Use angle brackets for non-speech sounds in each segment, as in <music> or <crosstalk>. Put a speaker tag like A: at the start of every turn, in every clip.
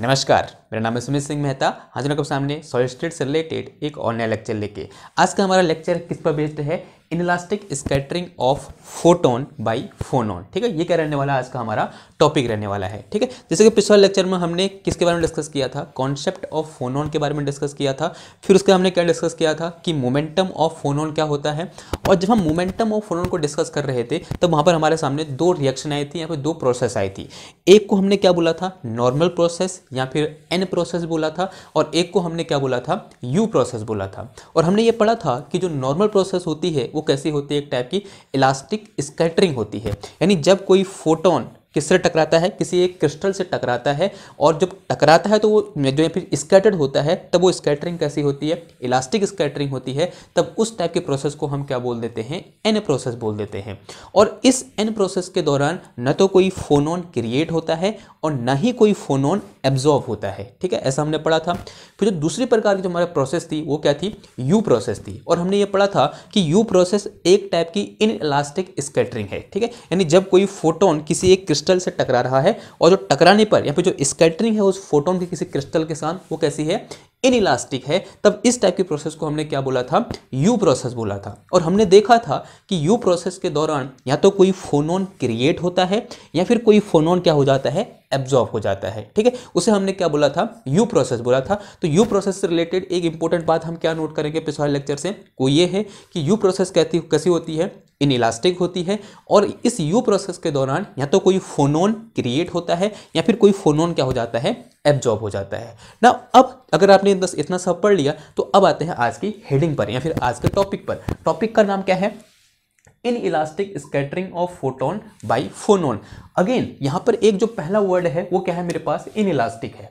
A: नमस्कार मेरा नाम है सुमित सिंह मेहता हाजिर आपके सामने सॉलिस्टेड से रिलेटेड एक और नया लेक्चर लेके आज का हमारा लेक्चर किस पर बेस्ड है inelastic scattering of photon by phonon ठीक है ये क्या रहने वाला है आज का हमारा टॉपिक रहने वाला है ठीक है जैसे कि पिछले लेक्चर में हमने किसके बारे में डिस्कस किया था कॉन्सेप्ट ऑफ फोनोन के बारे में डिस्कस किया था फिर उसके हमने क्या डिस्कस किया था कि मोमेंटम ऑफ फोनोन क्या होता है और जब हम मोमेंटम ऑफ फोनोन को डिस्कस कर रहे थे तब वहाँ पर हमारे सामने दो रिएक्शन आई थी या फिर दो प्रोसेस आई थी एक को हमने क्या बोला था नॉर्मल प्रोसेस या फिर एन प्रोसेस बोला था और एक को हमने क्या बोला था यू प्रोसेस बोला था और हमने ये पढ़ा था कि जो नॉर्मल प्रोसेस होती है वो कैसी होती है एक टाइप की इलास्टिक स्कैटरिंग होती है यानी जब कोई फोटोन किससे टकराता है किसी एक क्रिस्टल से टकराता है और जब टकराता है तो वो जो फिर स्कैटर्ड होता है तब वो स्कैटरिंग कैसी होती है इलास्टिक स्कैटरिंग होती है तब उस टाइप के प्रोसेस को हम क्या बोल देते हैं एन प्रोसेस बोल देते हैं और इस एन प्रोसेस के दौरान न तो कोई फोनोन क्रिएट होता है और न ही कोई फोनोन एब्जॉर्व होता है ठीक है ऐसा हमने पढ़ा था फिर तो जो दूसरी प्रकार की जो हमारा प्रोसेस थी वो क्या थी यू प्रोसेस थी और हमने ये पढ़ा था कि यू प्रोसेस एक टाइप की इन इलास्टिक स्कैटरिंग है ठीक है यानी जब कोई फोटोन किसी एक क्रिस्टल से टकरा रहा है और जो टकराने पर या फिर जो स्कैटरिंग है उस फोटोन के किसी क्रिस्टल के साथ वो कैसी है इन इलास्टिक है तब इस टाइप की प्रोसेस को हमने क्या बोला था यू प्रोसेस बोला था और हमने देखा था कि यू प्रोसेस के दौरान या तो कोई फोनोन क्रिएट होता है या फिर कोई फोनोन क्या हो जाता है एब्जॉर्ब हो जाता है ठीक है उसे हमने क्या बोला था यू प्रोसेस बोला था तो यू प्रोसेस से रिलेटेड एक इंपॉर्टेंट बात हम क्या नोट करेंगे पिछले लेक्चर से वो ये है कि यू प्रोसेस कहती कैसी होती है इन इलास्टिक होती है और इस यू प्रोसेस के दौरान या तो कोई फोनोन क्रिएट होता है या फिर कोई फोनोन क्या हो जाता है एब्जॉर्ब हो जाता है ना अब अगर आपने इतना सब पढ़ लिया तो अब आते हैं आज की हेडिंग पर या फिर आज के टॉपिक पर टॉपिक का नाम क्या है inelastic scattering of photon by phonon again यहां पर एक जो पहला वर्ड है वो क्या है मेरे पास इन इलास्टिक है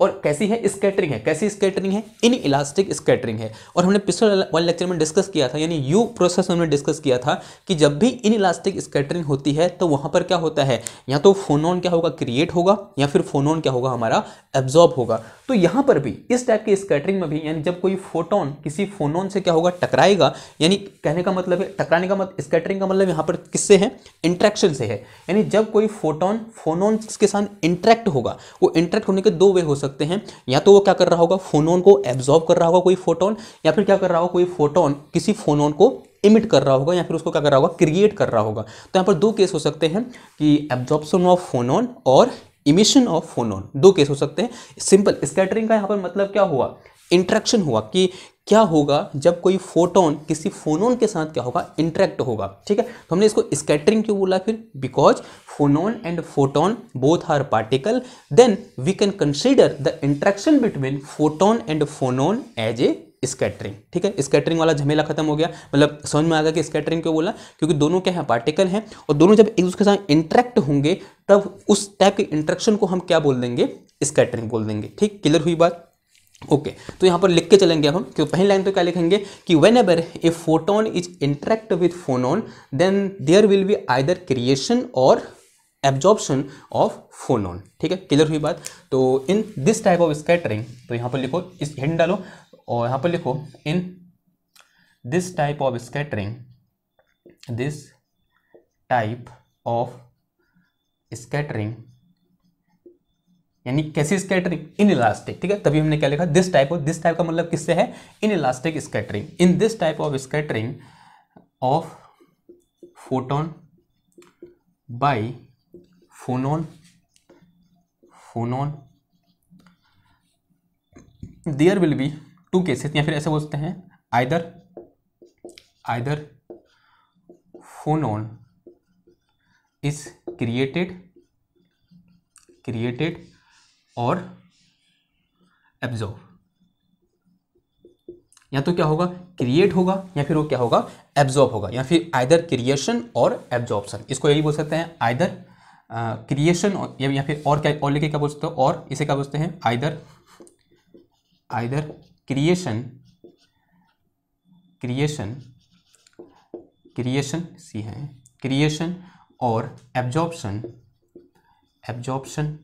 A: और कैसी है स्केटरिंग है कैसी स्केटरिंग है इन इलास्टिक स्केटरिंग है और हमने पिछले वाले लेक्चर में डिस्कस किया था यानी यू प्रोसेस में हमने डिस्कस किया था कि जब भी इन इलास्टिक स्केटरिंग होती है तो वहां पर क्या होता है या तो फोनोन क्या होगा क्रिएट होगा या फिर फोनोन क्या होगा हमारा एब्जॉर्ब होगा तो यहां पर भी इस टाइप की स्केटरिंग में भी यानी जब कोई फोटोन किसी फोनोन से क्या होगा टकराएगा यानी कहने का मतलब है टकराने का मतलब स्केटरिंग का मतलब यहां पर किससे है इंट्रैक्शन से है यानी जब कोई फोटोन फोनोन के साथ इंट्रैक्ट होगा वो इंट्रैक्ट होने के दो वे हो सकते सकते हैं या तो वो क्या कर रहा होगा फोनोन को एब्जॉर्व कर रहा होगा कोई फोटोन या फिर क्या कर रहा होगा कोई फोटोन किसी फोनोन को इमिट कर रहा होगा या फिर उसको क्या कर रहा होगा क्रिएट कर रहा होगा तो यहाँ पर दो केस हो सकते हैं कि एब्जॉर्बन ऑफ फोनोन और इमिशन ऑफ फोनोन दो केस हो सकते हैं सिंपल स्कैटरिंग का यहाँ पर मतलब क्या हुआ इंट्रैक्शन हुआ कि क्या होगा जब कोई फोटोन किसी फोनोन के साथ क्या होगा इंट्रैक्ट होगा ठीक है तो हमने इसको स्कैटरिंग क्यों बोला फिर because phonon and photon both are particle then we can consider the interaction between photon and phonon as a scattering ठीक है स्कैटरिंग वाला झमेला खत्म हो गया मतलब समझ में आ गया कि स्कैटरिंग क्यों बोला क्योंकि दोनों क्या है पार्टिकल हैं और दोनों जब एक दूसरे के साथ इंट्रैक्ट होंगे तब उस टाइप के इंट्रैक्शन को हम क्या बोल देंगे स्कैटरिंग बोल देंगे ठीक क्लियर हुई बात ओके okay, तो यहाँ पर लिख के चलेंगे अब हम क्यों पहली लाइन पे क्या लिखेंगे कि whenever a photon is interact with phonon then there will be either creation और एब्जॉर्प्शन ऑफ फोनोन ठीक है क्लियर हुई बात तो in this type of scattering तो यहाँ पर लिखो इस हिंड डालो और यहाँ पर लिखो in this type of scattering this type of scattering यानी कैसी स्कैटरिंग इन इलास्टिक ठीक है तभी हमने क्या लिखा this type of this type का मतलब किससे है inelastic scattering in this type of scattering of photon by phonon phonon there will be two cases या फिर ऐसे बोलते हैं either either phonon is created created और एब्जॉर्व या तो क्या होगा क्रिएट होगा या फिर वो क्या होगा एब्जॉर्ब होगा या फिर आइदर क्रिएशन और एब्जॉर्बसन इसको यही बोल सकते हैं आइदर क्रिएशन uh, या फिर और क्या और लेके क्या बोल सकते हो और इसे क्या बोलते हैं either either creation creation creation सी है क्रिएशन और एब्जॉर्बसन एब्जॉर्बसन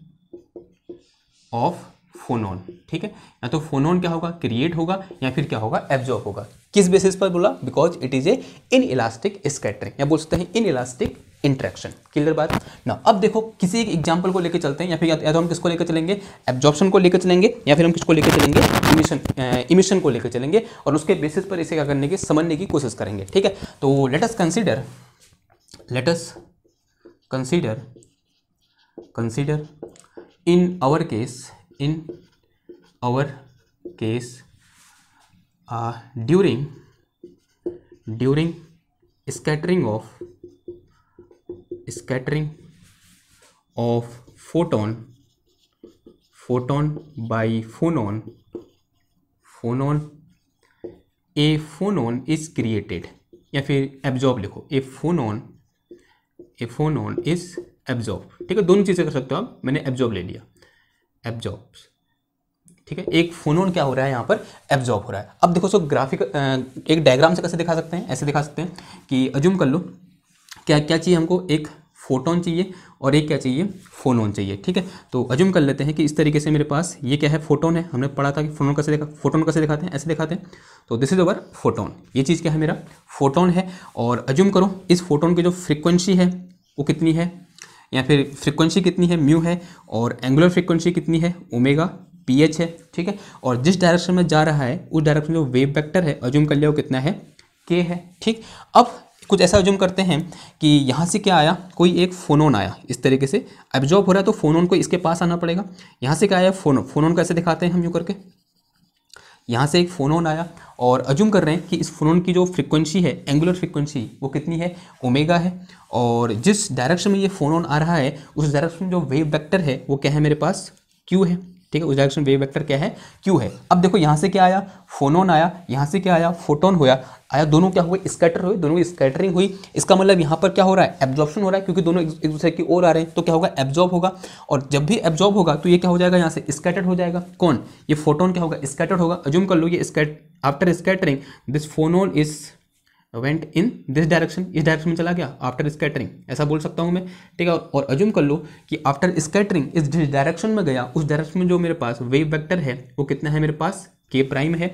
A: ऑफ फोनोन ठीक है या तो फोनोन क्या होगा क्रिएट होगा या फिर क्या होगा एब्जॉर्ब होगा किस बेसिस पर बोला because it is a inelastic scattering या बोल सकते हैं इन इलास्टिक इंट्रैक्शन क्लियर बात ना अब देखो किसी एक एग्जाम्पल को लेकर चलते हैं या फिर या तो, तो हम किसको लेकर चलेंगे एब्जॉर्प्शन को लेकर चलेंगे या फिर हम किसको लेकर चलेंगे इमिशन इमिशन को लेकर चलेंगे और उसके बेसिस पर इसे क्या करने की समझने की कोशिश करेंगे ठीक है तो let's consider let's consider consider in our case in our case uh, during during scattering of scattering of photon photon by phonon phonon a phonon is created या फिर absorb लिखो A phonon a phonon is absorbed. ठीक है दोनों चीज़ें कर सकते हो आप मैंने एब्जॉर्ब ले लिया एब्जॉर्ब ठीक है एक फोनोन क्या हो रहा है यहाँ पर एब्जॉर्ब हो रहा है अब देखो सो ग्राफिक एक डायग्राम से कैसे दिखा सकते हैं ऐसे दिखा सकते हैं कि अजूम कर लो क्या क्या चाहिए हमको एक फोटोन चाहिए और एक क्या चाहिए फोनोन चाहिए ठीक है तो अजूम कर लेते हैं कि इस तरीके से मेरे पास ये क्या है फोटोन है हमने पढ़ा था कि फोनोन कैसे देखा फोटोन कैसे दिखाते हैं ऐसे दिखाते हैं तो दिस इज़ ओवर फोटोन ये चीज़ क्या है मेरा फोटोन है और अजूम करो इस फोटोन की जो फ्रिक्वेंसी है वो कितनी है या फिर फ्रिक्वेंसी कितनी है म्यू है और एंगुलर फ्रिक्वेंसी कितनी है ओमेगा पी एच है ठीक है और जिस डायरेक्शन में जा रहा है उस डायरेक्शन में जो वेव वेक्टर है अजूम कर लिया वो कितना है के है ठीक अब कुछ ऐसा अजूम करते हैं कि यहाँ से क्या आया कोई एक फोनोन आया इस तरीके से एब्जॉर्ब हो रहा है तो फोनोन को इसके पास आना पड़ेगा यहाँ से क्या आया फोनोन फोनोन कैसे दिखाते हैं हम यूँ करके यहाँ से एक फ़ोन ऑन आया और अजूम कर रहे हैं कि इस ऑन की जो फ्रिक्वेंसी है एंगुलर फ्रिक्वेंसी वो कितनी है ओमेगा है और जिस डायरेक्शन में ये फ़ोन ऑन आ रहा है उस डायरेक्शन में जो वेव वेक्टर है वो क्या है मेरे पास क्यू है ठीक है उस डायरेक्शन वेव वेक्टर क्या है क्यू है अब देखो यहाँ से क्या आया फोनोन आया यहाँ से क्या आया फोटोन होया आया दोनों क्या हुए स्कैटर हुए दोनों स्कैटरिंग हुई इसका मतलब यहाँ पर क्या हो रहा है एब्जॉर्प्शन हो रहा है क्योंकि दोनों एक दूसरे की ओर आ रहे हैं तो क्या होगा एब्जॉर्ब होगा और जब भी एब्जॉर्ब होगा तो ये क्या हो जाएगा यहाँ से स्कैटर हो जाएगा कौन ये फोटोन क्या होगा स्कैटर होगा अज्यूम कर लो ये scat after scattering this phonon is went in this direction इस डायरेक्शन में चला गया आफ्टर स्कैटरिंग ऐसा बोल सकता हूँ मैं ठीक है और अज्यूम कर लो कि आफ्टर स्कैटरिंग इस जिस डायरेक्शन में गया उस डायरेक्शन में जो मेरे पास वेव वेक्टर है वो कितना है मेरे पास के प्राइम है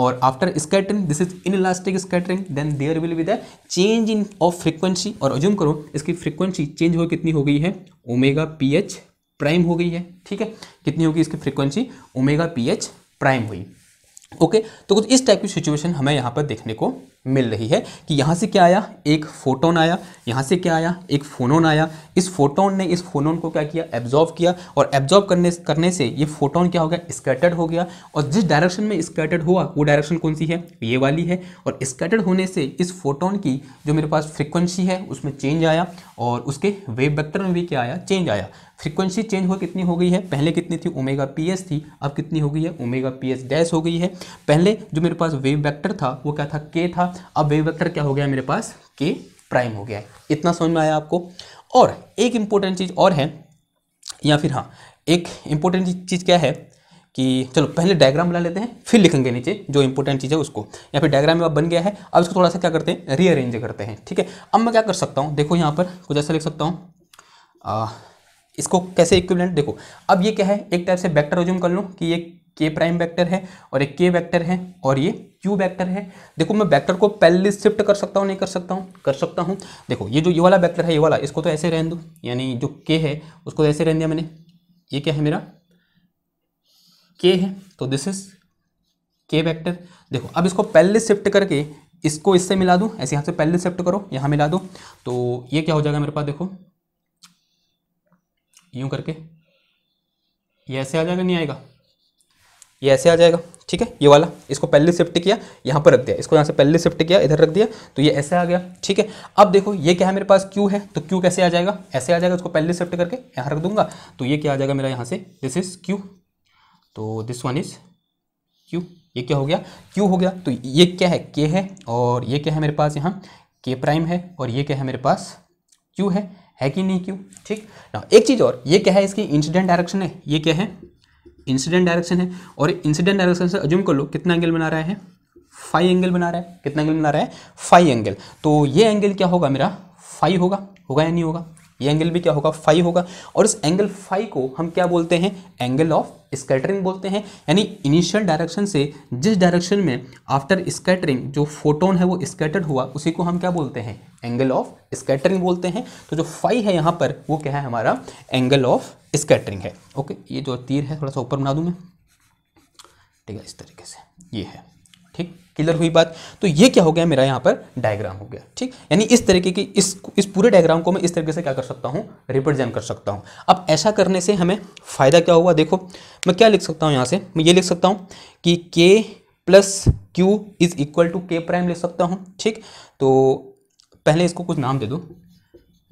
A: और after scattering this is inelastic scattering then there will be the change in of frequency और अज्यूम करो इसकी फ्रिक्वेंसी चेंज हो कितनी हो गई है ओमेगा पी एच प्राइम हो गई है ठीक है कितनी होगी इसकी frequency omega P h prime हुई ओके okay, तो कुछ इस टाइप की सिचुएशन हमें यहाँ पर देखने को मिल रही है कि यहाँ से क्या आया एक फोटोन आया यहाँ से क्या आया एक फोनोन आया इस फोटोन ने इस फोनोन को क्या किया एब्जॉर्व किया और एब्जॉर्व करने करने से ये फोटोन क्या हो गया स्कैटर्ड हो गया और जिस डायरेक्शन में स्कैटर्ड हुआ वो डायरेक्शन कौन सी है ये वाली है और स्कैटर्ड होने से इस फोटोन की जो मेरे पास फ्रिक्वेंसी है उसमें चेंज आया और उसके वेब बेक्टर में भी क्या आया चेंज आया फ्रीक्वेंसी चेंज हो कितनी हो गई है पहले कितनी थी ओमेगा पी एस थी अब कितनी हो गई है ओमेगा पी एस डैश हो गई है पहले जो मेरे पास वेव वेक्टर था वो क्या था के था अब वेव वेक्टर क्या हो गया मेरे पास के प्राइम हो गया है इतना समझ में आया आपको और एक इम्पोर्टेंट चीज़ और है या फिर हाँ एक इम्पोर्टेंट चीज़ क्या है कि चलो पहले डायग्राम बना लेते हैं फिर लिखेंगे नीचे जो इंपॉर्टेंट चीज़ है उसको या फिर डायग्राम में अब बन गया है अब इसको थोड़ा सा क्या करते हैं रीअरेंज करते हैं ठीक है अब मैं क्या कर सकता हूँ देखो यहाँ पर कुछ ऐसा लिख सकता हूँ इसको कैसे इक्विवेलेंट देखो अब ये क्या है एक टाइप से वेक्टर रिज्यूम कर लूँ कि ये के प्राइम वेक्टर है और एक के वेक्टर है और ये क्यू वेक्टर है देखो मैं वेक्टर को पहले शिफ्ट कर सकता हूँ नहीं कर सकता हूँ कर सकता हूँ देखो ये जो ये वाला वेक्टर है ये वाला इसको तो ऐसे रहने दो यानी जो के है उसको ऐसे रहने दिया मैंने ये क्या है मेरा के है तो दिस इज के वेक्टर देखो अब इसको पहले शिफ्ट करके इसको इससे मिला दूँ ऐसे यहाँ से पहले शिफ्ट करो यहाँ मिला दो तो ये क्या हो जाएगा मेरे पास देखो यूं करके ये ऐसे आ जाएगा नहीं आएगा ये ऐसे आ जाएगा ठीक है ये वाला इसको पहले शिफ्ट किया यहाँ पर रख दिया इसको यहाँ से पहले शिफ्ट किया इधर रख दिया तो ये ऐसे आ गया ठीक है अब देखो ये क्या है मेरे पास क्यू है तो क्यू कैसे आ जाएगा ऐसे आ जाएगा इसको पहले शिफ्ट करके यहाँ रख दूंगा तो ये क्या आ जाएगा मेरा यहाँ से दिस इज़ क्यू तो दिस वन इज़ क्यू ये क्या हो गया क्यू हो गया तो ये क्या है के है और ये क्या है मेरे पास यहाँ के प्राइम है और ये क्या है मेरे पास क्यू है है कि नहीं क्यों ठीक ना एक चीज़ और ये क्या है इसकी इंसिडेंट डायरेक्शन है ये क्या है इंसिडेंट डायरेक्शन है और इंसिडेंट डायरेक्शन से अज्यूम कर लो कितना एंगल बना रहा है फाइव एंगल बना रहा है कितना एंगल बना रहा है फाइव एंगल तो ये एंगल क्या होगा मेरा फाइव होगा होगा या नहीं होगा ये एंगल भी क्या होगा फाइव होगा और इस एंगल फाइव को हम क्या बोलते हैं एंगल ऑफ स्कैटरिंग बोलते हैं यानी इनिशियल डायरेक्शन से जिस डायरेक्शन में आफ्टर स्कैटरिंग जो फोटोन है वो स्कैटर्ड हुआ उसी को हम क्या बोलते हैं एंगल ऑफ स्कैटरिंग बोलते हैं तो जो फाइव है यहाँ पर वो क्या है हमारा एंगल ऑफ स्कैटरिंग है ओके ये जो तीर है थोड़ा सा ऊपर बना दूँ मैं ठीक है इस तरीके से ये है क्लियर हुई बात तो ये क्या हो गया मेरा यहाँ पर डायग्राम हो गया ठीक यानी इस तरीके की इस इस पूरे डायग्राम को मैं इस तरीके से क्या कर सकता हूँ रिप्रेजेंट कर सकता हूँ अब ऐसा करने से हमें फ़ायदा क्या हुआ देखो मैं क्या लिख सकता हूँ यहाँ से मैं ये लिख सकता हूँ कि k plus q is equal to k prime लिख सकता हूँ ठीक तो पहले इसको कुछ नाम दे दो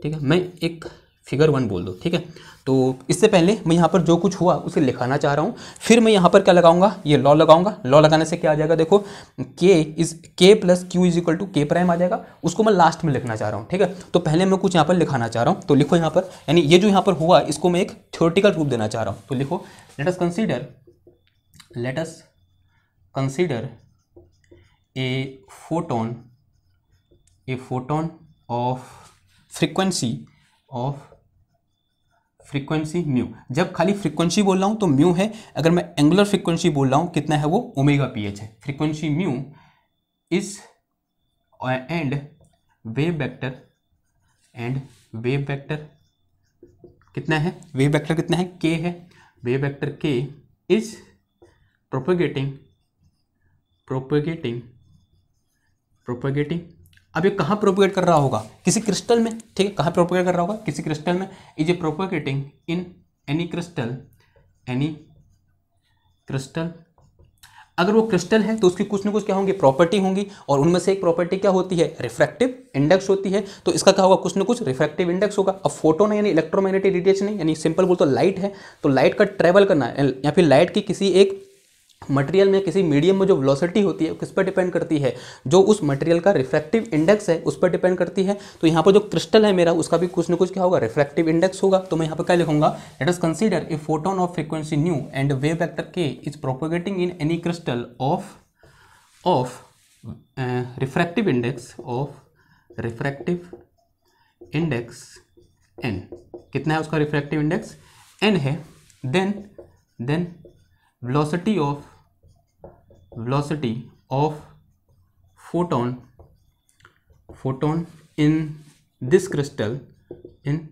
A: ठीक है मैं एक फिगर वन बोल दो ठीक है तो इससे पहले मैं यहाँ पर जो कुछ हुआ उसे लिखाना चाह रहा हूँ फिर मैं यहाँ पर क्या लगाऊंगा ये लॉ लगाऊंगा लॉ लगाने से क्या आ जाएगा देखो k is k plus q is equal to k prime आ जाएगा उसको मैं लास्ट में लिखना चाह रहा हूँ ठीक है तो पहले मैं कुछ यहाँ पर लिखाना चाह रहा हूँ तो लिखो यहाँ पर यानी ये जो यहाँ पर हुआ इसको मैं एक थ्योरेटिकल रूप देना चाह रहा हूँ तो लिखो let us consider let us consider a photon a photon of frequency of frequency mu जब खाली फ्रीक्वेंसी बोल रहा हूँ तो म्यू है अगर मैं एंगुलर फ्रीक्वेंसी बोल रहा हूँ कितना है वो ओमेगा पी एच है frequency mu is and wave vector and wave vector कितना है वेव वेक्टर कितना है के है wave vector k is propagating propagating propagating अब ये कहाँ प्रोपोगेट कर रहा होगा किसी क्रिस्टल में ठीक है कहाँ प्रोपोगेट कर रहा होगा किसी क्रिस्टल में is a propagating in any crystal any crystal अगर वो क्रिस्टल है तो उसकी कुछ ना कुछ क्या होंगी प्रॉपर्टी होंगी और उनमें से एक प्रॉपर्टी क्या होती है रिफ्रैक्टिव इंडेक्स होती है तो इसका क्या होगा कुछ ना कुछ रिफ्रैक्टिव इंडेक्स होगा अब फोटो नहीं यानी इलेक्ट्रोमैग्नेटिक रेडिएशन नहीं यानी सिंपल बोल तो लाइट है तो लाइट का ट्रैवल करना या फिर लाइट की किसी एक मटेरियल में किसी मीडियम में जो वेलोसिटी होती है किस पर डिपेंड करती है जो उस मटेरियल का रिफ्रैक्टिव इंडेक्स है उस पर डिपेंड करती है तो यहाँ पर जो क्रिस्टल है मेरा उसका भी कुछ ना कुछ क्या होगा रिफ्रैक्टिव इंडेक्स होगा तो मैं यहाँ पर क्या लिखूंगा let us consider a photon of frequency nu and wave vector k is propagating in any crystal of of refractive index of refractive index n कितना है उसका रिफ्रैक्टिव इंडेक्स एन है then then velocity of velocity of photon photon in this crystal in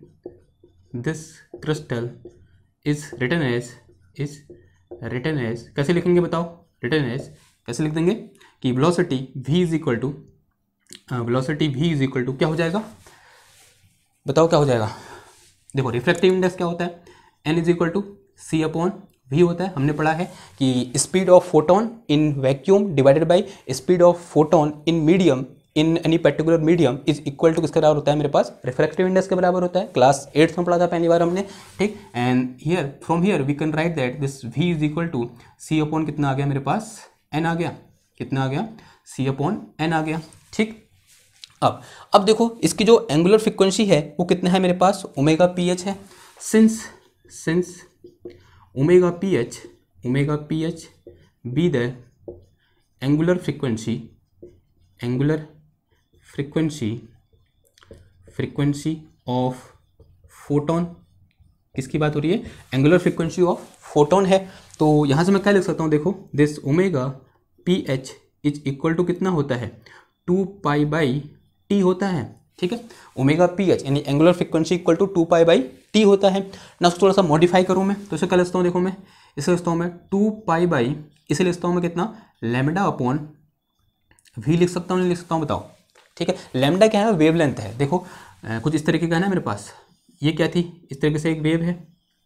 A: this crystal is written as is written as कैसे लिखेंगे बताओ written as कैसे लिख देंगे कि velocity v is equal to uh, velocity v is equal to क्या हो जाएगा बताओ क्या हो जाएगा देखो रिफ्लेक्टिव इंडेक्स क्या होता है n is equal to c upon भी होता है हमने पढ़ा है कि speed of photon in vacuum divided by speed of photon in medium in any particular medium is equal to किसके बराबर होता है मेरे पास रिफ्रैक्टिव इंडेक्स के बराबर होता है क्लास एट्थ में पढ़ा था पहली बार हमने ठीक and here from here we can write that this v is equal to c upon कितना आ गया मेरे पास एन आ गया कितना आ गया सी अपॉन एन आ गया ठीक अब अब देखो इसकी जो एंगुलर फ्रिक्वेंसी है वो कितना है मेरे पास ओमेगा पी एच है since since omega ph omega ph be the angular frequency angular frequency frequency of photon किसकी बात हो रही है एंगुलर फ्रीक्वेंसी ऑफ फोटोन है तो यहाँ से मैं क्या लिख सकता हूँ देखो this omega P h is equal to कितना होता है two pi by by t है ठीक है ओमेगा पी एच यानी angular frequency equal to to pi by by t है ना उसको थोड़ा सा मॉडिफाई करूँ मैं तो इसे क्या लेता हूँ देखो मैं इसे लिखता हूँ मैं टू पाई बाई इसे लिखता हूँ मैं कितना लेमडा अपॉन वी लिख सकता हूँ लिख सकता हूँ बताओ ठीक है लेमडा क्या है वेव लेंथ है देखो कुछ इस तरीके का है ना मेरे पास ये क्या थी इस तरीके से एक वेव है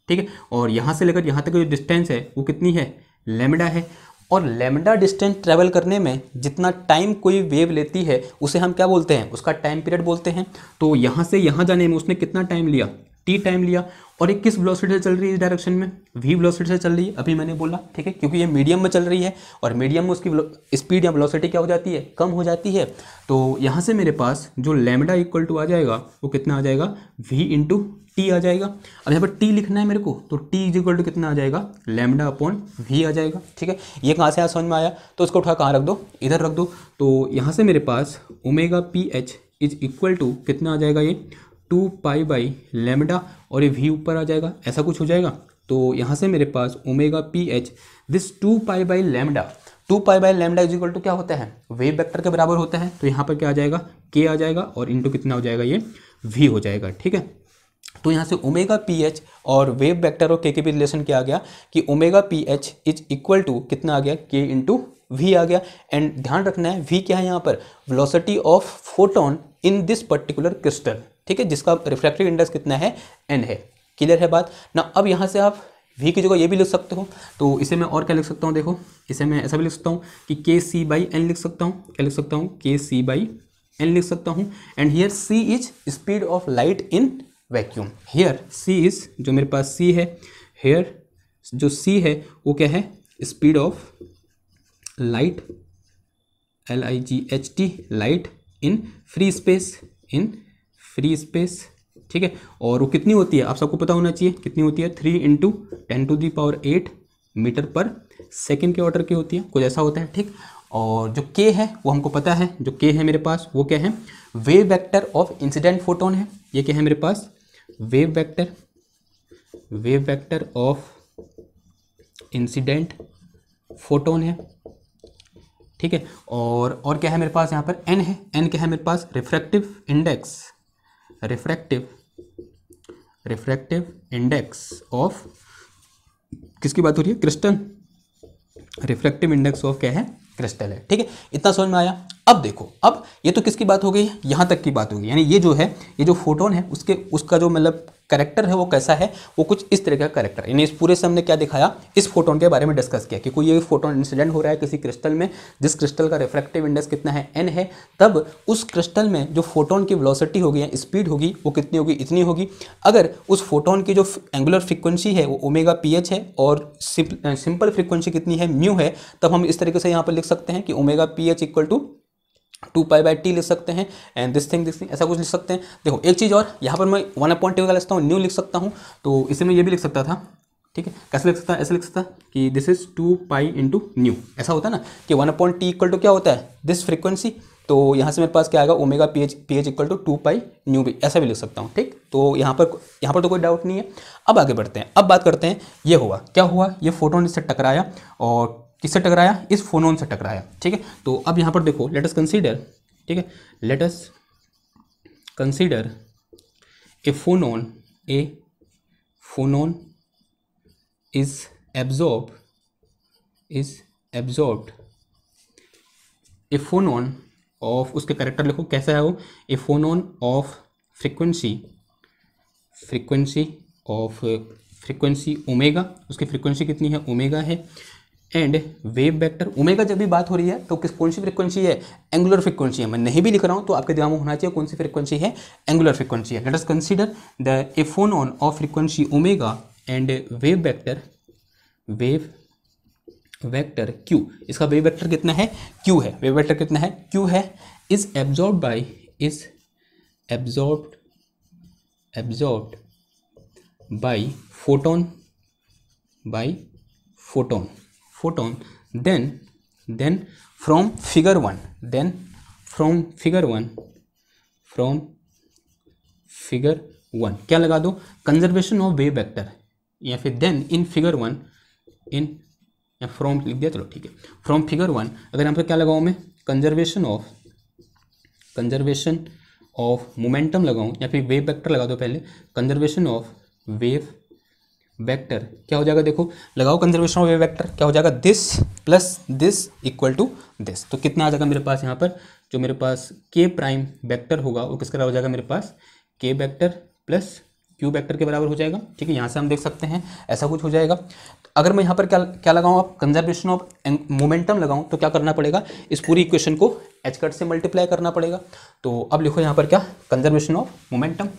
A: ठीक है और यहाँ से लेकर यहाँ तक जो डिस्टेंस है वो कितनी है लेमडा है और लेमडा डिस्टेंस ट्रैवल करने में जितना टाइम कोई वेव लेती है उसे हम क्या बोलते हैं उसका टाइम पीरियड बोलते हैं तो यहाँ से यहाँ जाने में उसने कितना टाइम लिया टी टाइम लिया और एक किस वेलोसिटी से चल रही है इस डायरेक्शन में वी वेलोसिटी से चल रही है अभी मैंने बोला ठीक है क्योंकि ये मीडियम में चल रही है और मीडियम में उसकी स्पीड या वेलोसिटी क्या हो जाती है कम हो जाती है तो यहाँ से मेरे पास जो लेमडा इक्वल टू आ जाएगा वो कितना आ जाएगा वी इंटू टी आ जाएगा अब यहाँ पर टी लिखना है मेरे को तो टी इजिकल टू कितना आ जाएगा लेमडा अपॉन वी आ जाएगा ठीक है ये कहाँ से आज समझ में आया तो इसको उठा कहाँ रख दो इधर रख दो तो यहाँ से मेरे पास omega P h is equal to कितना आ जाएगा ये टू पाई बाई लेमडा और ये वी ऊपर आ जाएगा ऐसा कुछ हो जाएगा तो यहाँ से मेरे पास omega P h this two pi by lambda two pi by lambda is equal to क्या होता है वेव वेक्टर के बराबर होता है तो यहाँ पर क्या आ जाएगा के आ जाएगा और इंटू कितना हो जाएगा ये वी हो जाएगा ठीक है तो यहाँ से ओमेगा पी एच और वेव वेक्टर और के के भी रिलेशन क्या आ गया कि omega P h is equal to कितना आ गया के इंटू वी आ गया एंड ध्यान रखना है वी क्या है यहाँ पर velocity of photon in this particular crystal ठीक है जिसका रिफ्लेक्टिव इंडेक्स कितना है एन है क्लियर है बात ना अब यहाँ से आप वी की जगह ये भी लिख सकते हो तो इसे मैं और क्या लिख सकता हूँ देखो इसे मैं ऐसा भी लिख सकता हूँ कि के सी बाई एन लिख सकता हूँ क्या लिख सकता हूँ के सी बाई एन लिख सकता हूँ and here c is speed of light in vacuum here c is जो मेरे पास सी है हेयर जो सी है वो क्या है speed of light l i g h t light in free space in free space ठीक है और वो कितनी होती है आप सबको पता होना चाहिए कितनी होती है three into ten to the power eight meter per second के ऑर्डर की होती है कुछ ऐसा होता है ठीक और जो के है वो हमको पता है जो के है मेरे पास वो क्या है wave vector of incident photon है ये क्या है मेरे पास wave vector wave vector of incident photon है ठीक है और और क्या है मेरे पास यहाँ पर एन है एन क्या है मेरे पास refractive index refractive refractive index of किसकी बात हो रही है क्रिस्टल रिफ्रैक्टिव इंडेक्स ऑफ क्या है क्रिस्टल है ठीक है इतना समझ में आया अब देखो अब ये तो किसकी बात हो गई यहाँ तक की बात होगी यानी ये जो है ये जो फोटोन है उसके उसका जो मतलब करेक्टर है वो कैसा है वो कुछ इस तरह का करेक्टर यानी इस पूरे से हमने क्या दिखाया इस फोटोन के बारे में डिस्कस किया कि कोई ये फोटोन इंसिडेंट हो रहा है किसी क्रिस्टल में जिस क्रिस्टल का रिफ्रैक्टिव इंडेक्स कितना है एन है तब उस क्रिस्टल में जो फोटोन की वेलोसिटी होगी या स्पीड होगी वो कितनी होगी इतनी होगी अगर उस फोटोन की जो एंगुलर फ्रिक्वेंसी है वो ओमेगा पी है और सिंपल फ्रिक्वेंसी कितनी है म्यू है तब हम इस तरीके से यहाँ पर लिख सकते हैं कि omega P h equal to to pi by t लिख सकते हैं and this thing this thing ऐसा कुछ लिख सकते हैं देखो एक चीज़ और यहाँ पर मैं वन अपॉइंट टी का लिखता हूँ न्यू लिख सकता हूँ तो इसे मैं ये भी लिख सकता था ठीक है कैसे लिख सकता है ऐसे लिख सकता कि this is two pi into nu ऐसा होता है ना कि one upon t equal to क्या होता है दिस फ्रिक्वेंसी तो यहाँ से मेरे पास क्या आएगा omega P h p h equal to to pi nu भी ऐसा भी लिख सकता हूँ ठीक तो यहाँ पर यहाँ पर तो कोई डाउट नहीं है अब आगे बढ़ते हैं अब बात करते हैं ये हुआ क्या हुआ ये फोटोन इससे टकराया और किससे टकराया इस फोनोन से टकराया ठीक है तो अब यहाँ पर देखो लेटस कंसीडर ठीक है let's consider a phonon a phonon is absorb is absorb a phonon of उसके करेक्टर लिखो कैसा है वो a phonon of frequency frequency of frequency omega उसकी फ्रीक्वेंसी कितनी है ओमेगा है एंड वेव वेक्टर ओमेगा जब भी बात हो रही है तो किस कौन सी फ्रिक्वेंसी है एंगुलर फ्रिक्वेंसी है मैं नहीं भी लिख रहा हूँ तो आपके दिमाग में होना चाहिए कौन सी फ्रिक्वेंसी है एंगुलर फ्रिक्वेंसी है let us consider the photon on of frequency omega and wave vector wave vector Q इसका वेव वेक्टर कितना है क्यू है वेव वेक्टर कितना है क्यू है is absorb by is absorb absorb by photon by photon photon then then from figure 1 then from figure 1 from figure 1 क्या लगा दो कंजर्वेशन ऑफ वेव वेक्टर या फिर देन इन फिगर 1 इन या फ्रॉम लिख दिया चलो ठीक है फ्रॉम फिगर 1 अगर यहाँ पर क्या लगाऊँ मैं conservation of conservation of momentum लगाऊँ या फिर वेव वेक्टर लगा दो पहले कंजर्वेशन ऑफ वेव वेक्टर क्या हो जाएगा देखो लगाओ कंजर्वेशन ऑफ ए वेक्टर क्या हो जाएगा this plus this equal to this तो कितना आ जाएगा मेरे पास यहाँ पर जो मेरे पास के प्राइम वेक्टर होगा वो किसका हो जाएगा मेरे पास के वेक्टर प्लस क्यू वेक्टर के बराबर हो जाएगा ठीक है यहाँ से हम देख सकते हैं ऐसा कुछ हो जाएगा अगर मैं यहाँ पर क्या क्या लगाऊँ आप कंजर्वेशन ऑफ मोमेंटम लगाऊँ तो क्या करना पड़ेगा इस पूरी इक्वेशन को एच कट से मल्टीप्लाई करना पड़ेगा तो अब लिखो यहाँ पर क्या कंजर्वेशन ऑफ मोमेंटम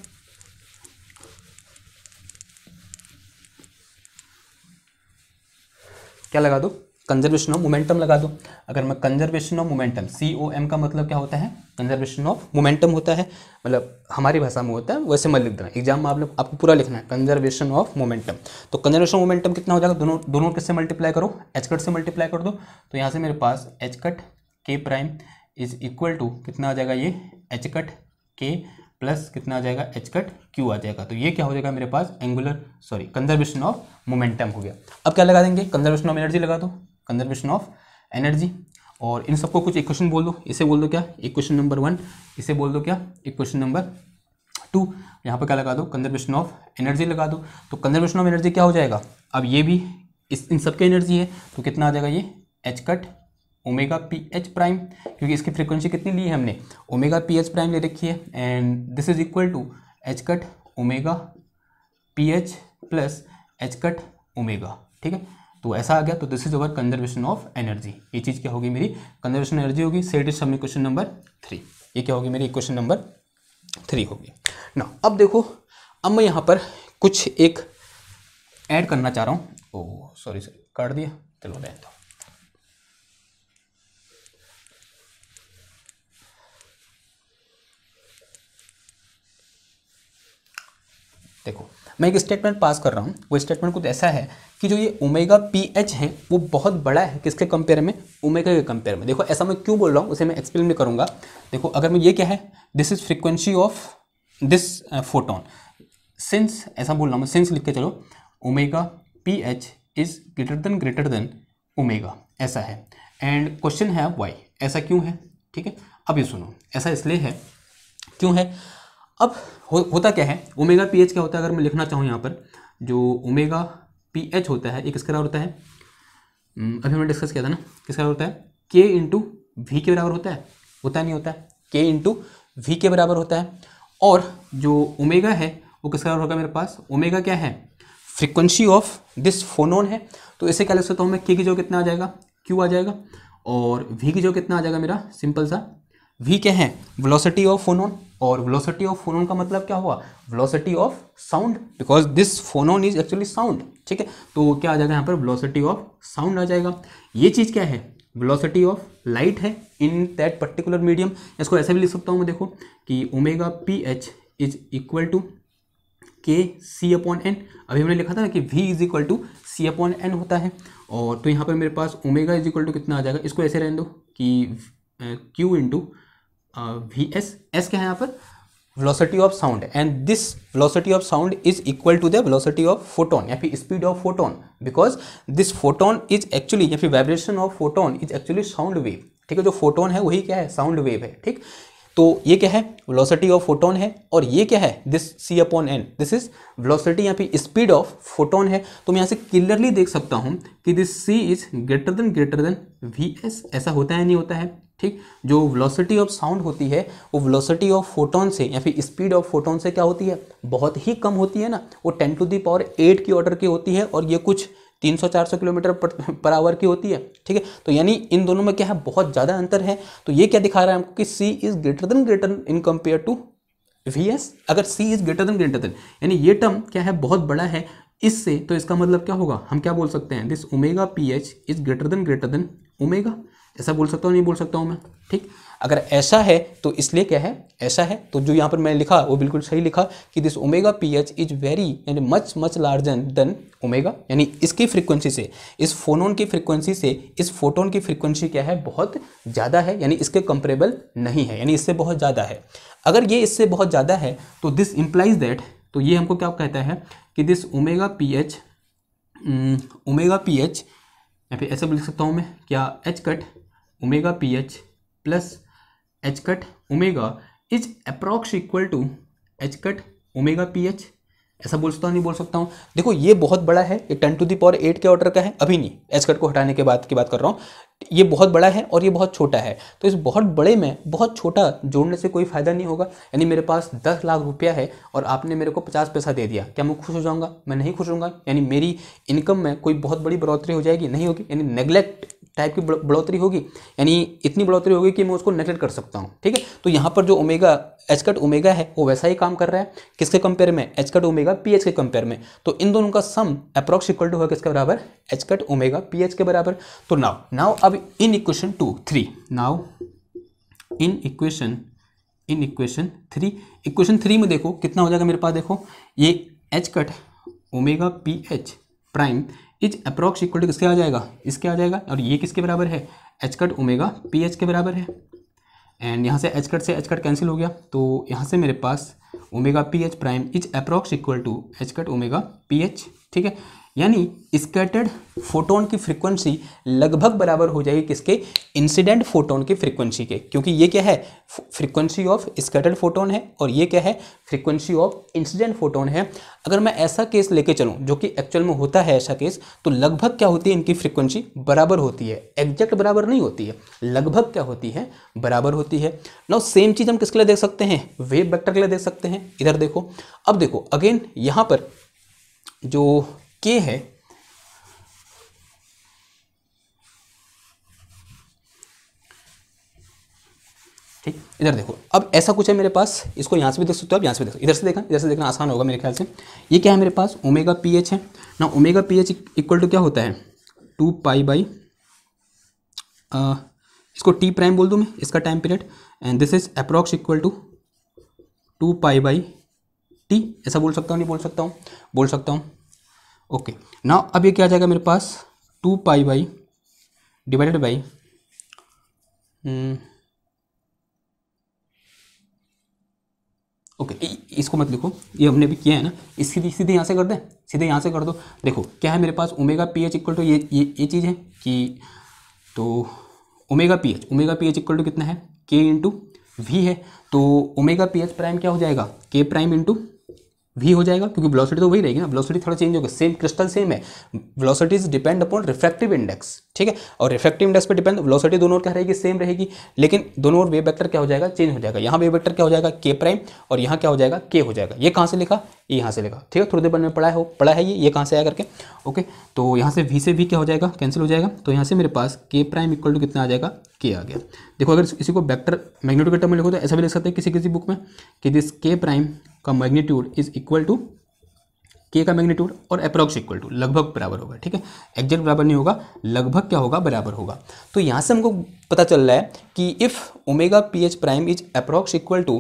A: क्या लगा दो कंजर्वेशन ऑफ मोमेंटम लगा दो अगर मैं conservation of momentum c o m का मतलब क्या होता है कंजर्वेशन ऑफ मोमेंटम होता है मतलब हमारी भाषा में होता है वैसे मैं लिख देना एग्जाम में आप लोग आपको पूरा लिखना है कंजर्वेशन ऑफ मोमेंटम तो कंजर्वेशन मोमेंटम कितना हो जाएगा दोनों दोनों किससे मल्टीप्लाई करो एच कट से मल्टीप्लाई कर दो तो यहाँ से मेरे पास h cut k prime is equal to कितना आ जाएगा ये एच कट के प्लस कितना आ जाएगा एच कट क्यू आ जाएगा तो ये क्या हो जाएगा मेरे पास angular sorry conservation of momentum हो गया अब क्या लगा देंगे कंजर्वेशन ऑफ एनर्जी लगा दो कंजर्वेशन ऑफ एनर्जी और इन सबको कुछ एक क्वेश्चन बोल दो इसे बोल दो क्या एक क्वेश्चन नंबर वन इसे बोल दो क्या एक क्वेश्चन नंबर टू यहाँ पर क्या लगा दो कंजर्वेशन ऑफ एनर्जी लगा दो तो कंजर्वेशन ऑफ एनर्जी क्या हो जाएगा अब ये भी इस इन सबके एनर्जी है तो कितना आ जाएगा ये h cut omega P h prime क्योंकि इसकी फ्रीक्वेंसी कितनी ली है हमने ओमेगा पी एच प्राइम ले रखी है and this is equal to h cut omega P h plus h cut omega ठीक है तो ऐसा आ गया तो this is our conservation of energy ये चीज़ क्या होगी मेरी कंजर्वेशन एनर्जी होगी सेट इज हमने क्वेश्चन नंबर थ्री ये क्या होगी मेरी क्वेश्चन नंबर थ्री होगी ना अब देखो अब मैं यहाँ पर कुछ एक ऐड करना चाह रहा हूँ ओह सॉरी सॉरी काट दिया चलो बैठ दो देखो मैं एक स्टेटमेंट पास कर रहा हूँ वो स्टेटमेंट कुछ ऐसा है कि जो ये ओमेगा पी एच है वो बहुत बड़ा है किसके कंपेयर में ओमेगा के कंपेयर में देखो ऐसा मैं क्यों बोल रहा हूँ उसे मैं एक्सप्लेन भी करूँगा देखो अगर मैं ये क्या है this is frequency of this photon since ऐसा बोल रहा हूँ सिंस लिख के चलो omega P h is greater than greater than omega ऐसा है एंड क्वेश्चन है वाई ऐसा क्यों है ठीक है अब ये सुनो ऐसा इसलिए है क्यों है अब हो, होता क्या है ओमेगा पी एच क्या होता है अगर मैं लिखना चाहूँ यहाँ पर जो ओमेगा पी एच होता है एक इसके बराबर होता है हम्म, अभी मैंने डिस्कस किया था ना किसके बराबर होता है के इंटू वी के बराबर होता है होता नहीं होता है के इंटू वी के बराबर होता है और जो ओमेगा है वो किसके बराबर होगा मेरे पास ओमेगा क्या है फ्रीक्वेंसी ऑफ दिस फोनोन है तो इसे क्या लिख सकता हूँ मैं के की जो कितना आ जाएगा क्यू आ जाएगा और वी की जो कितना आ जाएगा मेरा सिंपल सा वी क्या है वेलोसिटी ऑफ फोनोन और वेलोसिटी ऑफ फोनोन का मतलब क्या हुआ velocity of sound because this phonon is actually sound ठीक है तो क्या आ जाएगा यहाँ पर वेलोसिटी ऑफ साउंड आ जाएगा ये चीज़ क्या है वेलोसिटी ऑफ लाइट है इन दैट पर्टिकुलर मीडियम इसको ऐसे भी लिख सकता हूँ मैं देखो कि omega P h is equal to k c upon N अभी हमने लिखा था ना कि v is equal to c upon n होता है और तो यहाँ पर मेरे पास ओमेगा इज इक्वल टू कितना आ जाएगा इसको ऐसे रहने दो कि q into v s s क्या है यहाँ पर velocity of sound and this velocity of sound is equal to the velocity of photon या फिर speed of photon because this photon is actually या फिर vibration of photon is actually sound wave ठीक है जो फोटोन है वही क्या है साउंड वेव है ठीक तो ये क्या है वेलोसिटी ऑफ फोटोन है और ये क्या है this c upon n this is velocity या फिर स्पीड ऑफ फोटोन है तो मैं यहाँ से क्लियरली देख सकता हूँ कि this c is greater than greater than v s ऐसा होता है नहीं होता है ठीक जो वेलोसिटी ऑफ साउंड होती है वो वेलोसिटी ऑफ फोटोन से या फिर स्पीड ऑफ फोटोन से क्या होती है बहुत ही कम होती है ना वो ten to the power eight की ऑर्डर की होती है और ये कुछ 300-400 किलोमीटर पर आवर की होती है ठीक है तो यानी इन दोनों में क्या है बहुत ज़्यादा अंतर है तो ये क्या दिखा रहा है हमको कि c is greater than greater in compare to v s अगर c is greater than greater than यानी ये टर्म क्या है बहुत बड़ा है इससे तो इसका मतलब क्या होगा हम क्या बोल सकते हैं this omega P h is greater than greater than omega ऐसा बोल सकता हूँ नहीं बोल सकता हूँ मैं ठीक अगर ऐसा है तो इसलिए क्या है ऐसा है तो जो यहाँ पर मैंने लिखा वो बिल्कुल सही लिखा कि this omega P h is very यानी much much larger than omega यानी इसकी फ्रीक्वेंसी से इस फोनोन की फ्रीक्वेंसी से इस फोटोन की फ्रीक्वेंसी क्या है बहुत ज़्यादा है यानी इसके कंपेरेबल नहीं है यानी इससे बहुत ज़्यादा है अगर ये इससे बहुत ज़्यादा है तो दिस इम्प्लाइज दैट तो ये हमको क्या कहता है कि this omega P h omega P h या फिर ऐसा बोल लिख सकता हूँ मैं क्या h cut p h plus h cut omega is approx equal to h cut omega P h ऐसा बोल सकता हूँ नहीं बोल सकता हूँ देखो ये बहुत बड़ा है ये ten to the power eight के ऑर्डर का है अभी नहीं एच कट को हटाने के बाद की बात कर रहा हूँ ये बहुत बड़ा है और ये बहुत छोटा है तो इस बहुत बड़े में बहुत छोटा जोड़ने से कोई फ़ायदा नहीं होगा यानी मेरे पास दस लाख रुपया है और आपने मेरे को पचास पैसा दे दिया क्या मैं खुश हो जाऊँगा मैं नहीं खुश होऊंगा यानी मेरी इनकम में कोई बहुत बड़ी बढ़ोतरी हो जाएगी नहीं होगी यानी नेग्लेक्ट टाइप की बढ़ोतरी होगी यानी इतनी बढ़ोतरी होगी कि मैं उसको नेगलेक्ट कर सकता हूँ ठीक है तो यहाँ पर जो ओमेगा एच कट ओमेगा है वो वैसा ही काम कर रहा है किसके कंपेयर में एच कट ओमेगा पी के कंपेयर में तो इन दोनों का सम अप्रोक्स इक्वल टू होगा किसके बराबर एच कट ओमेगा पी के बराबर तो नाव नाव अब इन equation two three now in equation in equation three equation three में देखो कितना हो जाएगा मेरे पास देखो ये h cut omega p prime is approx equal to किसके आ जाएगा इसके आ जाएगा और ये किसके बराबर है h cut omega P h के बराबर है एंड यहाँ से एच कट से एच कट कैंसिल हो गया तो यहाँ से मेरे पास omega P h prime is approx equal to h cut omega P h ठीक है यानी स्कैटर्ड फोटोन की फ्रीक्वेंसी लगभग बराबर हो जाएगी किसके इंसिडेंट फोटोन की फ्रीक्वेंसी के क्योंकि ये क्या है फ्रीक्वेंसी ऑफ स्कैटर्ड फोटोन है और ये क्या है फ्रीक्वेंसी ऑफ इंसिडेंट फोटोन है अगर मैं ऐसा केस लेके चलूँ जो कि एक्चुअल में होता है ऐसा केस तो लगभग क्या होती है इनकी फ्रिक्वेंसी बराबर होती है एग्जैक्ट बराबर नहीं होती है लगभग क्या होती है बराबर होती है ना सेम चीज़ हम किसके लिए देख सकते हैं वेव बैक्टर के लिए देख सकते हैं इधर देखो अब देखो अगेन यहाँ पर जो के है ठीक इधर देखो अब ऐसा कुछ है मेरे पास इसको यहाँ से भी देख सकते हो आप यहाँ से भी देखो इधर से देखना इधर से देखना आसान होगा मेरे ख्याल से ये क्या है मेरे पास ओमेगा पी एच है ना omega P h equal to क्या होता है टू पाई बाई इसको टी प्राइम बोल दूँ मैं इसका time period and this is approx equal to to pi by t ऐसा बोल सकता हूँ नहीं बोल सकता हूँ बोल सकता हूँ ओके ना अब ये क्या आ जाएगा मेरे पास two pi by divided by hmm, okay इसको मत लिखो ये हमने भी किया है ना इसी सीधे यहाँ से कर दें सीधे यहाँ से कर दो देखो क्या है मेरे पास omega P h equal to ये ये ये चीज़ है कि तो omega P h omega P h equal to कितना है के इंटू वी है तो ओमेगा पी एच प्राइम क्या हो जाएगा के प्राइम इंटू वी हो जाएगा क्योंकि ब्लॉसिटी तो वही रहेगी ना ब्लॉसिटी थोड़ा चेंज होगा सेम क्रिस्टल सेम है velocity depend upon refractive index ठीक है और रिफेक्टिव इंडेक्स पे डिपेंड ब्लॉसिटी दोनों और क्या रहेगी सेम रहेगी लेकिन दोनों और वे वेक्टर क्या हो जाएगा चेंज हो जाएगा यहाँ वे वेक्टर क्या हो जाएगा के प्राइम और यहाँ क्या हो जाएगा के हो जाएगा ये कहाँ से लिखा ये यहाँ से लिखा ठीक है थोड़ी देर में पढ़ा हो पढ़ा है ये ये कहाँ से आया करके ओके तो यहाँ से वी से भी क्या हो जाएगा कैंसिल हो जाएगा तो यहाँ से मेरे पास के प्राइम इक्वल टू कितना आ जाएगा के आ गया देखो अगर इसी को वेक्टर मैग्नेटिक टर्म में लिखो तो ऐसा भी लिख सकते हैं किसी किसी बुक में कि दिस के प्राइम का मैग्नीट्यूड इज इक्वल टू के का मैग्नीट्यूड और अप्रोक्स इक्वल टू लगभग बराबर होगा ठीक है एग्जैक्ट बराबर नहीं होगा लगभग क्या होगा बराबर होगा तो यहाँ से हमको पता चल रहा है कि if omega P h prime is approx equal to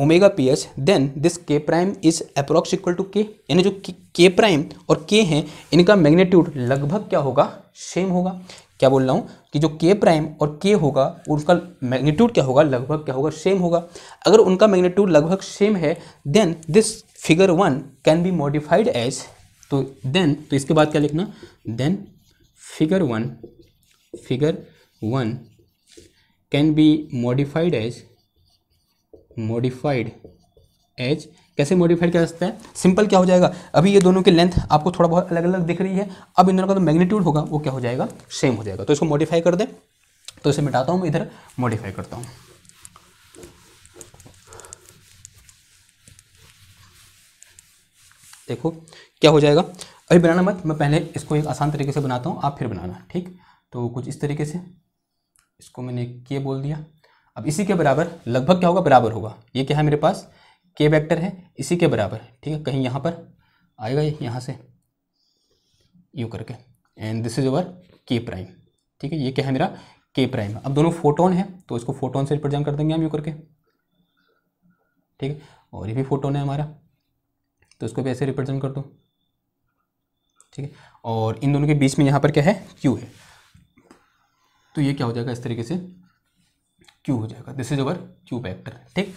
A: omega P h then this k prime is approx equal to k यानी जो के प्राइम और के हैं इनका मैग्नीट्यूड लगभग क्या होगा सेम होगा क्या बोल रहा हूँ कि जो के प्राइम और के होगा उसका मैग्नीट्यूड क्या होगा लगभग क्या होगा सेम होगा अगर उनका मैग्नीट्यूड लगभग सेम है then this figure one can be modified as तो देन तो इसके बाद क्या लिखना then figure one figure one can be modified as modified as कैसे मॉडिफाइड किया जा सकता है सिंपल क्या हो जाएगा अभी ये दोनों की लेंथ आपको थोड़ा बहुत अलग अलग दिख रही है अब इन दोनों का जो तो मैग्नीट्यूड होगा वो क्या हो जाएगा सेम हो जाएगा तो इसको मॉडिफाई कर दे तो इसे मिटाता हूँ मैं इधर मॉडिफाई करता हूँ देखो क्या हो जाएगा अभी बनाना मत मैं पहले इसको एक आसान तरीके से बनाता हूँ आप फिर बनाना ठीक तो कुछ इस तरीके से इसको मैंने के बोल दिया अब इसी के बराबर लगभग क्या होगा बराबर होगा ये क्या है मेरे पास के वेक्टर है इसी के बराबर ठीक है कहीं यहाँ पर आएगा ये यहाँ से यू करके and this is over k prime ठीक है ये क्या है मेरा के प्राइम अब दोनों फोटोन है तो इसको फोटोन से रिप्रेजेंट कर देंगे हम यू करके ठीक है और ये भी फोटोन है हमारा तो इसको भी ऐसे रिप्रेजेंट कर दो ठीक है और इन दोनों के बीच में यहाँ पर क्या है क्यू है तो ये क्या हो जाएगा इस तरीके से क्यू हो जाएगा this is over q vector ठीक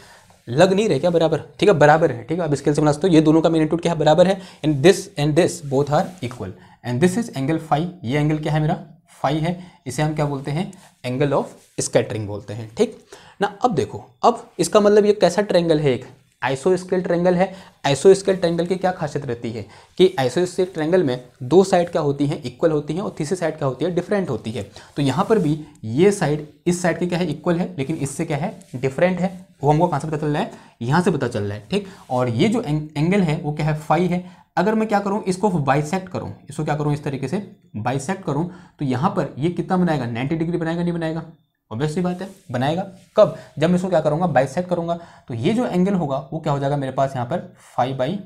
A: लग नहीं रहे क्या बराबर ठीक है बराबर है ठीक है अब स्केल से सकते हो ये दोनों का मैग्नीट्यूड क्या है बराबर है and this and this both are equal and this is angle five ये एंगल क्या है मेरा फाइव है इसे हम क्या बोलते हैं एंगल ऑफ स्कैटरिंग बोलते हैं ठीक ना अब देखो अब इसका मतलब ये कैसा ट्रैंगल है एक आइसो स्केल ट्रेंगल है आइसो स्केल ट्रेंगल की क्या खासियत रहती है कि आइसो स्केल ट्रेंगल में दो साइड क्या होती हैं इक्वल होती हैं और तीसरी साइड क्या होती है डिफरेंट होती है तो यहाँ पर भी ये साइड इस साइड की क्या है इक्वल है लेकिन इससे क्या है डिफरेंट है वो हमको कहाँ से पता चल रहा है यहाँ से पता चल रहा है ठीक और ये जो एंगल है वो क्या है फाइव है अगर मैं क्या करूँ इसको बाइसेक्ट करूँ इसको क्या करूँ इस तरीके से बाइसेक्ट करूँ तो यहाँ पर ये कितना बनाएगा नाइन्टी डिग्री बनाएगा नहीं बनाएगा ऑब्वियसली बात है बनाएगा कब जब मैं इसको क्या करूँगा सेट करूंगा तो ये जो एंगल होगा वो क्या हो जाएगा मेरे पास यहाँ पर फाइव बाई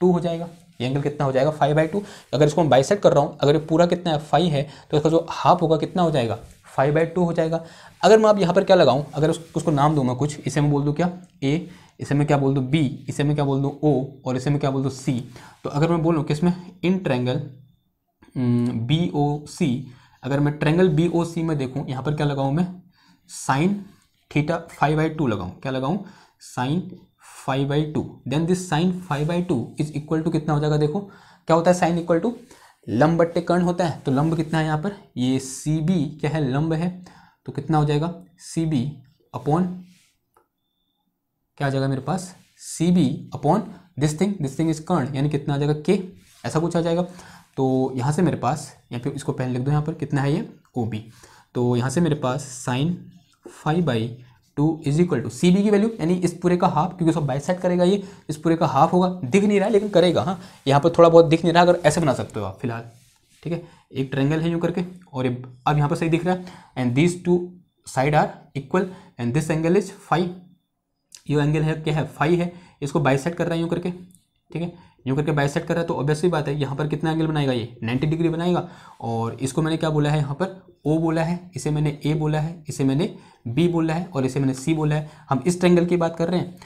A: टू हो जाएगा ये एंगल कितना हो जाएगा फाइव बाई टू अगर इसको मैं सेट कर रहा हूँ अगर ये पूरा कितना है फाइव है तो इसका जो हाफ होगा कितना हो जाएगा फाइव बाई टू हो जाएगा अगर मैं आप यहाँ पर क्या लगाऊँ अगर उस, उसको नाम दूँ मैं कुछ इसे मैं बोल दूँ क्या ए इसे मैं क्या बोल दूँ बी इसे मैं क्या बोल दूँ ओ और इसे मैं क्या बोल दूँ सी तो अगर मैं बोलूँ में इन ट्रैंगल बी ओ सी अगर मैं ट्रेंगल बी ओ सी में देखूँ यहाँ पर क्या लगाऊँ मैं sine theta five by two लगाऊँ क्या लगाऊँ sine five by two then this sine five by two is equal to कितना हो जाएगा देखो क्या होता है साइन इक्वल टू लंब बट्टे कर्ण होता है तो लंब कितना है यहाँ पर ये सी बी क्या है लंब है तो कितना हो जाएगा सी बी अपॉन क्या आ जाएगा मेरे पास c b upon this thing this thing is कर्ण यानी कितना आ जाएगा के ऐसा कुछ आ जाएगा तो यहाँ से मेरे पास या फिर इसको पहले लिख दो यहाँ पर कितना है ये ओ बी तो यहाँ से मेरे पास sine five by two is equal to c b की वैल्यू यानी इस पूरे का हाफ क्योंकि उसको बाई सेट करेगा ये इस पूरे का हाफ होगा दिख नहीं रहा है लेकिन करेगा हाँ यहाँ पर थोड़ा बहुत दिख नहीं रहा अगर ऐसे बना सकते हो आप फिलहाल ठीक है एक ट्रेंगल है यूँ करके और ये अब यहाँ पर सही दिख रहा है and this two side are equal and this angle is five यू एंगल है क्या है फाइव है इसको बाई सेट कर रहा है यूँ करके ठीक है यूँ करके बाइसेट है तो ऑब्वियसली बात है यहाँ पर कितना एंगल बनाएगा ये नाइन्टी डिग्री बनाएगा और इसको मैंने क्या बोला है यहाँ पर ओ बोला है इसे मैंने ए बोला है इसे मैंने बी बोला है और इसे मैंने सी बोला है हम इस ट्रेंगल की बात कर रहे हैं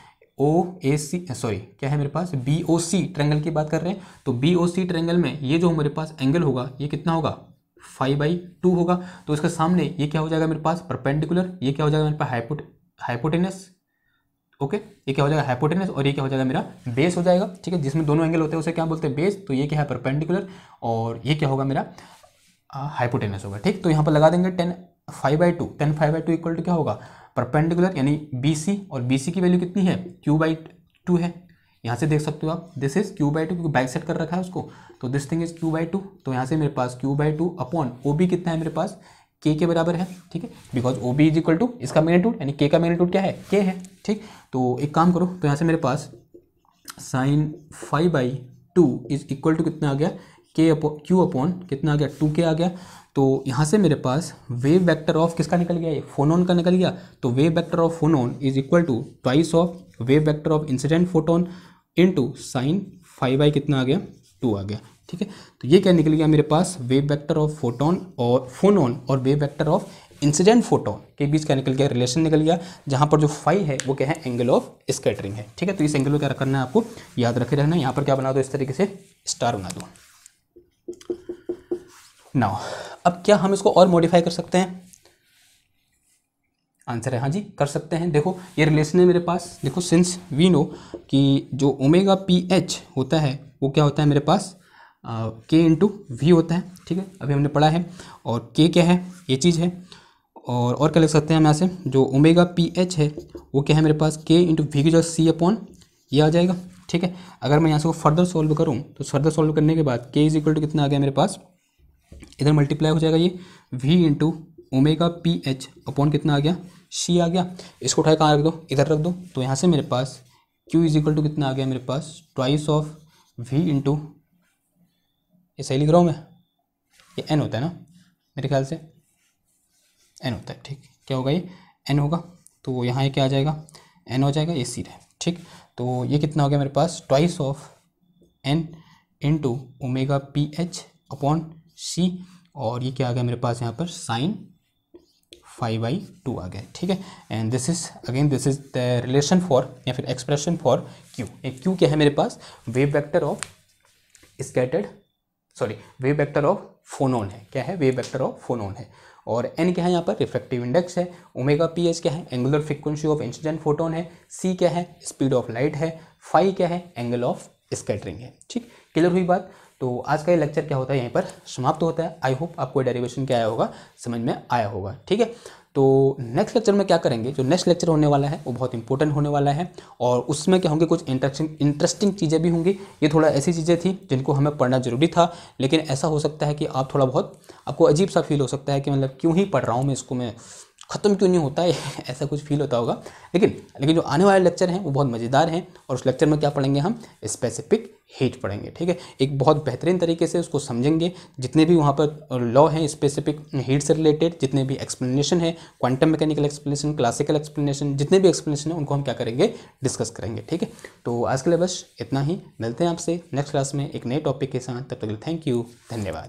A: ओ ए सी सॉरी क्या है मेरे पास बी ओ सी ट्रेंगल की बात कर रहे हैं तो बी ओ सी ट्रेंगल में ये जो हमारे पास एंगल होगा ये कितना होगा फाइव बाई टू होगा तो इसके सामने ये क्या हो जाएगा मेरे पास परपेंडिकुलर ये क्या हो जाएगा मेरे पास हाइपोट हाइपोटेनस ओके ये क्या हो जाएगा हाइपोटेनस और ये क्या हो जाएगा मेरा बेस हो जाएगा ठीक है जिसमें दोनों एंगल होते हैं उसे क्या बोलते हैं बेस तो ये क्या है परपेंडिकुलर और ये क्या होगा मेरा हाइपोटेनस होगा ठीक तो यहाँ पर लगा देंगे ten five by two ten five by two equal to क्या होगा परपेंडिकुलर यानी बी सी और बी सी की वैल्यू कितनी है क्यू बाई टू है यहाँ से देख सकते हो आप this is q by two क्योंकि बैक सेट कर रखा है उसको तो this thing is q by two तो यहाँ से मेरे पास q by two upon o b कितना है मेरे पास के के बराबर है ठीक है because o b is equal to इसका मैग्नीट्यूड यानी के का मैग्नीट्यूड क्या है के है ठीक तो एक काम करो तो यहाँ से मेरे पास sine five by two is equal to कितना आ गया के अपो क्यू अपॉन कितना आ गया टू के आ गया तो यहाँ से मेरे पास वेव वेक्टर ऑफ किसका निकल गया ये फोनोन का निकल गया तो wave vector of phonon is equal to twice of wave vector of incident photon two sine five by कितना आ गया टू आ गया ठीक है तो ये क्या निकल गया मेरे पास वेव वेक्टर ऑफ फोटोन और फोनोन और wave vector of incident photon के बीच क्या निकल गया रिलेशन निकल गया जहाँ पर जो फाइव है वो क्या है एंगल ऑफ स्कैटरिंग है ठीक है तो इस एंगल को क्या करना है आपको याद रखे रहना है यहाँ पर क्या बना दो इस तरीके से स्टार बना दो नाउ अब क्या हम इसको और मॉडिफाई कर सकते हैं आंसर है हाँ जी कर सकते हैं देखो ये रिलेशन है मेरे पास देखो सिंस वी नो कि जो ओमेगा पी एच होता है वो क्या होता है मेरे पास के इंटू वी होता है ठीक है अभी हमने पढ़ा है और के क्या है ये चीज़ है और और क्या लिख सकते हैं हम यहाँ से जो ओमेगा पी एच है वो क्या है मेरे पास के इंटू वी की जो सी अपॉन ये आ जाएगा ठीक है अगर मैं यहाँ से फर्दर सॉल्व करूँ तो फर्दर सॉल्व करने के बाद के इज इक्वल टू कितना आ गया मेरे पास इधर मल्टीप्लाई हो जाएगा ये v into omega P h upon कितना आ गया सी आ गया इसको उठाए कहाँ रख दो इधर रख दो तो यहाँ से मेरे पास क्यू इज इक्वल टू कितना आ गया मेरे पास ट्वाइस ऑफ वी इंटू ये सही लिख रहा हूँ मैं ये एन होता है ना मेरे ख्याल से एन होता है ठीक क्या होगा ये एन होगा तो यहाँ ये क्या आ जाएगा एन हो जाएगा ये सी है ठीक तो ये कितना हो गया मेरे पास twice of n into omega P h upon c और ये क्या आ गया मेरे पास यहाँ पर साइन फाइव बाई टू आ गया ठीक है and this is again this is the relation for या फिर एक्सप्रेशन फॉर क्यू क्यू क्या है मेरे पास wave vector of scattered sorry wave vector of phonon है क्या है वेव वेक्टर ऑफ फोनोन है और एन क्या है यहाँ पर रिफ्लेक्टिव इंडेक्स है ओमेगा पी एच क्या है angular frequency of incident photon है सी क्या है स्पीड ऑफ लाइट है फाइव क्या है एंगल ऑफ स्कैटरिंग है ठीक क्लियर हुई बात तो आज का ये लेक्चर क्या होता है यहीं पर समाप्त होता है आई होप आपको डेरिवेशन क्या आया होगा समझ में आया होगा ठीक है तो नेक्स्ट लेक्चर में क्या करेंगे जो नेक्स्ट लेक्चर होने वाला है वो बहुत इंपॉर्टेंट होने वाला है और उसमें क्या होंगे कुछ इंटरेस्टिंग इंटरेस्टिंग चीज़ें भी होंगी ये थोड़ा ऐसी चीज़ें थी जिनको हमें पढ़ना ज़रूरी था लेकिन ऐसा हो सकता है कि आप थोड़ा बहुत आपको अजीब सा फील हो सकता है कि मतलब क्यों ही पढ़ रहा हूँ मैं इसको मैं ख़त्म क्यों नहीं होता है <laughs> ऐसा कुछ फील होता होगा लेकिन लेकिन जो आने वाले लेक्चर हैं वो बहुत मज़ेदार हैं और उस लेक्चर में क्या पढ़ेंगे हम स्पेसिफिक हीट पढ़ेंगे ठीक है एक बहुत बेहतरीन तरीके से उसको समझेंगे जितने भी वहाँ पर लॉ हैं स्पेसिफिक हीट से रिलेटेड जितने भी एक्सप्लेनेशन है quantum mechanical explanation classical explanation जितने भी एक्सप्लेनेशन है उनको हम क्या करेंगे डिस्कस करेंगे ठीक है तो आज के लिए बस इतना ही मिलते हैं आपसे नेक्स्ट क्लास में एक नए टॉपिक के साथ तब तक थैंक यू धन्यवाद